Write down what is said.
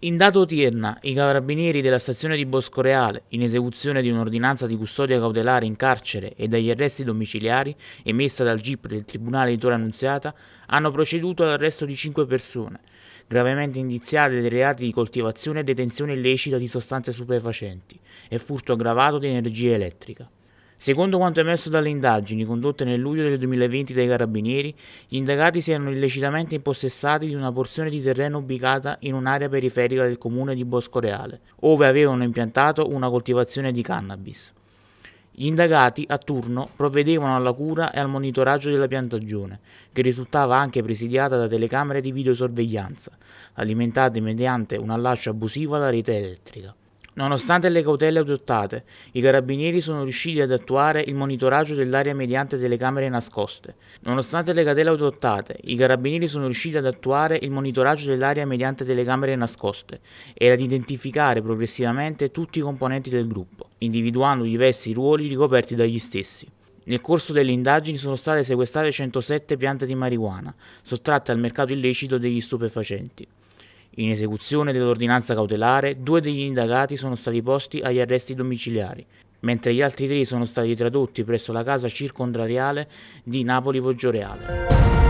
In data odierna, i carabinieri della stazione di Boscoreale, in esecuzione di un'ordinanza di custodia cautelare in carcere e dagli arresti domiciliari emessa dal GIP del Tribunale di Torre Annunziata, hanno proceduto all'arresto di cinque persone, gravemente indiziate dei reati di coltivazione e detenzione illecita di sostanze stupefacenti e furto aggravato di energia elettrica. Secondo quanto emerso dalle indagini condotte nel luglio del 2020 dai carabinieri, gli indagati si erano illecitamente impossessati di una porzione di terreno ubicata in un'area periferica del comune di Boscoreale, ove avevano impiantato una coltivazione di cannabis. Gli indagati, a turno, provvedevano alla cura e al monitoraggio della piantagione, che risultava anche presidiata da telecamere di videosorveglianza, alimentate mediante un allaccio abusivo alla rete elettrica. Nonostante le cautele adottate, i carabinieri sono riusciti ad attuare il monitoraggio dell'area mediante telecamere nascoste. Nonostante le cautele adottate, i carabinieri sono riusciti ad attuare il monitoraggio dell'area mediante telecamere nascoste e ad identificare progressivamente tutti i componenti del gruppo, individuando diversi ruoli ricoperti dagli stessi. Nel corso delle indagini sono state sequestrate 107 piante di marijuana, sottratte al mercato illecito degli stupefacenti. In esecuzione dell'ordinanza cautelare, due degli indagati sono stati posti agli arresti domiciliari, mentre gli altri tre sono stati tradotti presso la casa circondariale di Napoli Poggioreale.